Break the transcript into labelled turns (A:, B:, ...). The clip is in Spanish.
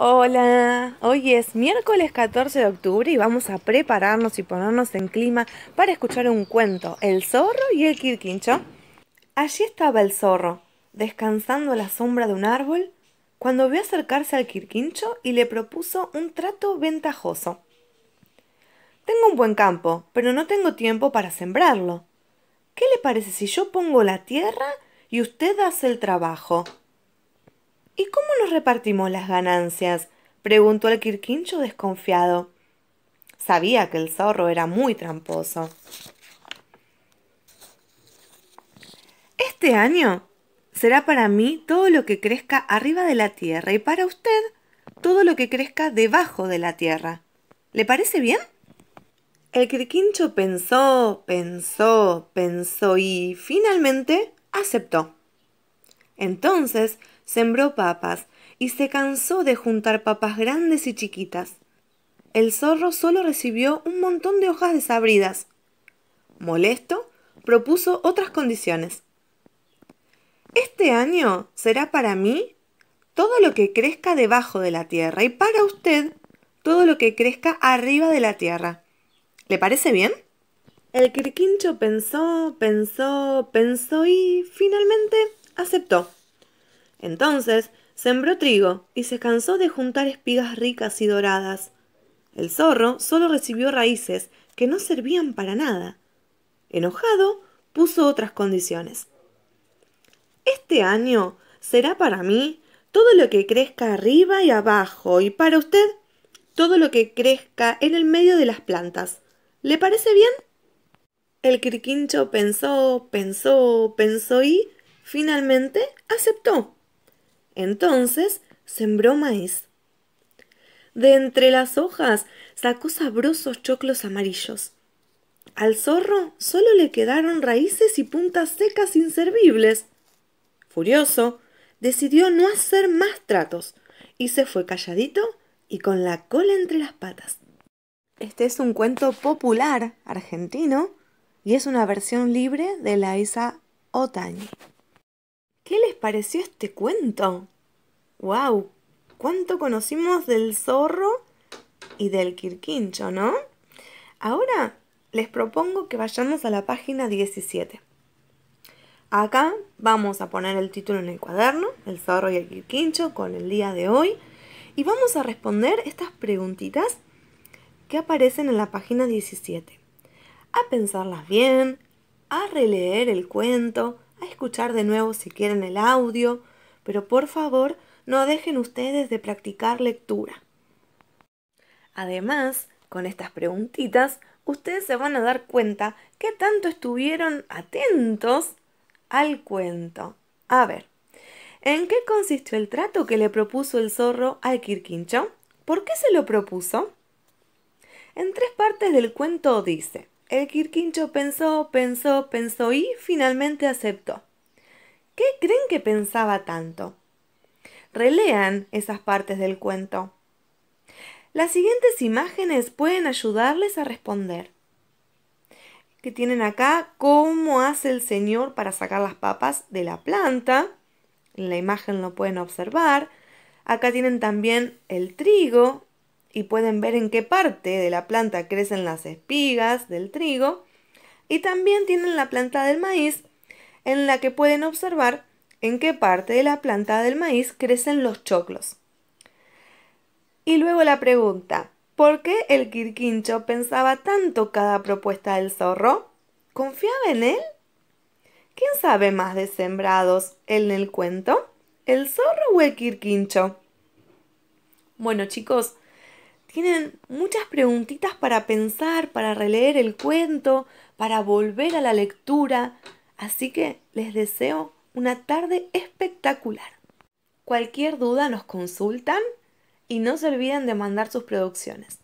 A: Hola, hoy es miércoles 14 de octubre y vamos a prepararnos y ponernos en clima para escuchar un cuento, El zorro y el quirquincho. Allí estaba el zorro, descansando a la sombra de un árbol, cuando vio acercarse al quirquincho y le propuso un trato ventajoso. Tengo un buen campo, pero no tengo tiempo para sembrarlo. ¿Qué le parece si yo pongo la tierra y usted hace el trabajo? ¿Y cómo nos repartimos las ganancias? preguntó el quirquincho desconfiado. Sabía que el zorro era muy tramposo. Este año será para mí todo lo que crezca arriba de la tierra y para usted todo lo que crezca debajo de la tierra. ¿Le parece bien? El quirquincho pensó, pensó, pensó y finalmente aceptó. Entonces sembró papas y se cansó de juntar papas grandes y chiquitas. El zorro solo recibió un montón de hojas desabridas. Molesto, propuso otras condiciones. Este año será para mí todo lo que crezca debajo de la tierra y para usted todo lo que crezca arriba de la tierra. ¿Le parece bien? El quirquincho pensó, pensó, pensó y finalmente aceptó. Entonces sembró trigo y se cansó de juntar espigas ricas y doradas. El zorro solo recibió raíces que no servían para nada. Enojado, puso otras condiciones. Este año será para mí todo lo que crezca arriba y abajo y para usted todo lo que crezca en el medio de las plantas. ¿Le parece bien? El quirquincho pensó, pensó, pensó y finalmente aceptó. Entonces sembró maíz. De entre las hojas sacó sabrosos choclos amarillos. Al zorro solo le quedaron raíces y puntas secas inservibles. Furioso, decidió no hacer más tratos y se fue calladito y con la cola entre las patas. Este es un cuento popular argentino y es una versión libre de la Isa Otañi. ¿Qué les pareció este cuento? ¡Wow! ¿Cuánto conocimos del zorro y del quirquincho, no? Ahora les propongo que vayamos a la página 17. Acá vamos a poner el título en el cuaderno, el zorro y el quirquincho, con el día de hoy. Y vamos a responder estas preguntitas que aparecen en la página 17. A pensarlas bien, a releer el cuento, escuchar de nuevo si quieren el audio, pero por favor no dejen ustedes de practicar lectura. Además, con estas preguntitas, ustedes se van a dar cuenta que tanto estuvieron atentos al cuento. A ver, ¿en qué consistió el trato que le propuso el zorro al Quirquincho? ¿Por qué se lo propuso? En tres partes del cuento dice, el Quirquincho pensó, pensó, pensó y finalmente aceptó. ¿Qué creen que pensaba tanto? Relean esas partes del cuento. Las siguientes imágenes pueden ayudarles a responder. Que tienen acá cómo hace el señor para sacar las papas de la planta. En la imagen lo pueden observar. Acá tienen también el trigo y pueden ver en qué parte de la planta crecen las espigas del trigo. Y también tienen la planta del maíz en la que pueden observar en qué parte de la planta del maíz crecen los choclos. Y luego la pregunta, ¿por qué el quirquincho pensaba tanto cada propuesta del zorro? ¿Confiaba en él? ¿Quién sabe más de sembrados, en el cuento? ¿El zorro o el quirquincho? Bueno chicos, tienen muchas preguntitas para pensar, para releer el cuento, para volver a la lectura. Así que les deseo una tarde espectacular. Cualquier duda nos consultan y no se olviden de mandar sus producciones.